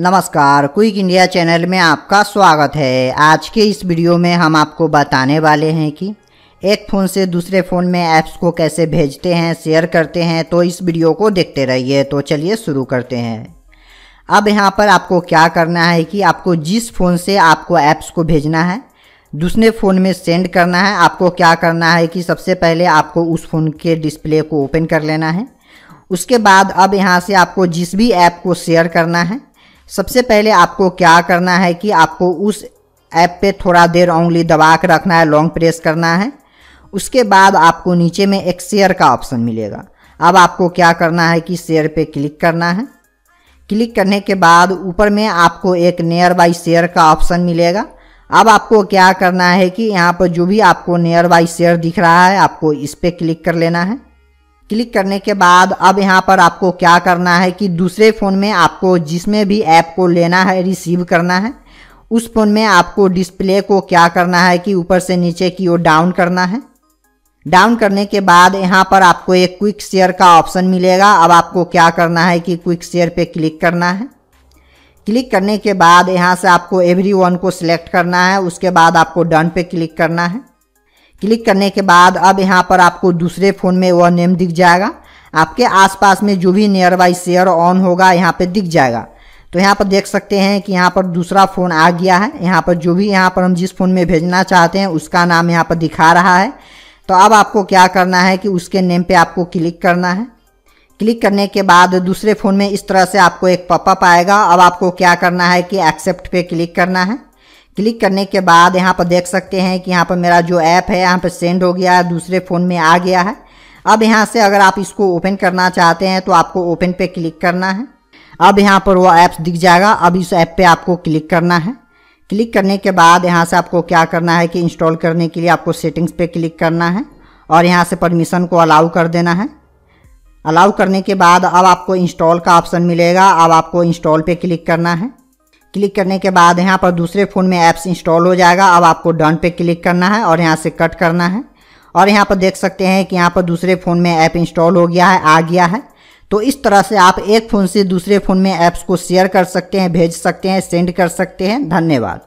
नमस्कार quick India channel में आपका स्वागत है आज के इस वीडियो में हम आपको बताने वाले हैं कि एक फ़ोन से दूसरे फ़ोन में ऐप्स को कैसे भेजते हैं शेयर करते हैं तो इस वीडियो को देखते रहिए तो चलिए शुरू करते हैं अब यहाँ पर आपको क्या करना है कि आपको जिस फ़ोन से आपको ऐप्स को भेजना है दूसरे फ़ोन में सेंड करना है आपको क्या करना है कि सबसे पहले आपको उस फ़ोन के डिस्प्ले को ओपन कर लेना है उसके बाद अब यहाँ से आपको जिस भी ऐप को शेयर करना है सबसे पहले आपको क्या करना है कि आपको उस ऐप पे थोड़ा देर उंगली दबा कर रखना है लॉन्ग प्रेस करना है उसके बाद आपको नीचे में एक शेयर का ऑप्शन मिलेगा अब आपको क्या करना है कि शेयर पे क्लिक करना है क्लिक करने के बाद ऊपर में आपको एक नियर बाई शेयर का ऑप्शन मिलेगा अब आपको क्या करना है कि यहाँ पर जो भी आपको नियर बाई शेयर दिख रहा है आपको इस पर क्लिक कर लेना है क्लिक करने के बाद अब यहाँ पर आपको क्या करना है कि दूसरे फ़ोन में आपको जिसमें भी ऐप को लेना है रिसीव करना है उस फ़ोन में आपको डिस्प्ले को क्या करना है कि ऊपर से नीचे की ओर डाउन करना है डाउन करने के बाद यहाँ पर आपको एक क्विक शेयर का ऑप्शन मिलेगा अब आपको क्या करना है कि क्विक शेयर पे क्लिक करना है क्लिक करने के बाद यहाँ से आपको एवरी वन को सिलेक्ट करना है उसके बाद आपको डन पे क्लिक करना है क्लिक करने के बाद अब यहाँ पर आपको दूसरे फ़ोन में वह नेम दिख जाएगा आपके आसपास में जो भी नियर बाई शेयर ऑन होगा यहाँ पे दिख जाएगा तो यहाँ पर देख सकते हैं कि यहाँ पर दूसरा फ़ोन आ गया है यहाँ पर जो भी यहाँ पर हम जिस फ़ोन में भेजना चाहते हैं उसका नाम यहाँ पर दिखा रहा है तो अब आपको क्या करना है कि उसके नेम पर आपको क्लिक करना है क्लिक करने के बाद दूसरे फ़ोन में इस तरह से आपको एक पपअप आएगा अब आपको क्या करना है कि एक्सेप्ट पे क्लिक करना है क्लिक करने के बाद यहाँ पर देख सकते हैं कि यहाँ पर मेरा जो ऐप है यहाँ पर सेंड हो गया है दूसरे फ़ोन में आ गया है अब यहाँ से अगर आप इसको ओपन करना चाहते हैं तो आपको ओपन पे क्लिक करना है अब यहाँ पर वो ऐप्स दिख जाएगा अब इस ऐप पे आपको क्लिक करना है क्लिक करने के बाद यहाँ से आपको क्या करना है कि इंस्टॉल करने के लिए आपको सेटिंग्स पे क्लिक करना है और यहाँ से परमिशन को अलाउ कर देना है अलाउ करने के बाद अब आपको इंस्टॉल का ऑप्शन मिलेगा अब आपको इंस्टॉल पर क्लिक करना है क्लिक करने के बाद यहाँ पर दूसरे फ़ोन में ऐप्स इंस्टॉल हो जाएगा अब आपको डन पे क्लिक करना है और यहाँ से कट करना है और यहाँ पर देख सकते हैं कि यहाँ पर दूसरे फ़ोन में ऐप इंस्टॉल हो गया है आ गया है तो इस तरह से आप एक फ़ोन से दूसरे फ़ोन में ऐप्स को शेयर कर सकते हैं भेज सकते हैं सेंड कर सकते हैं धन्यवाद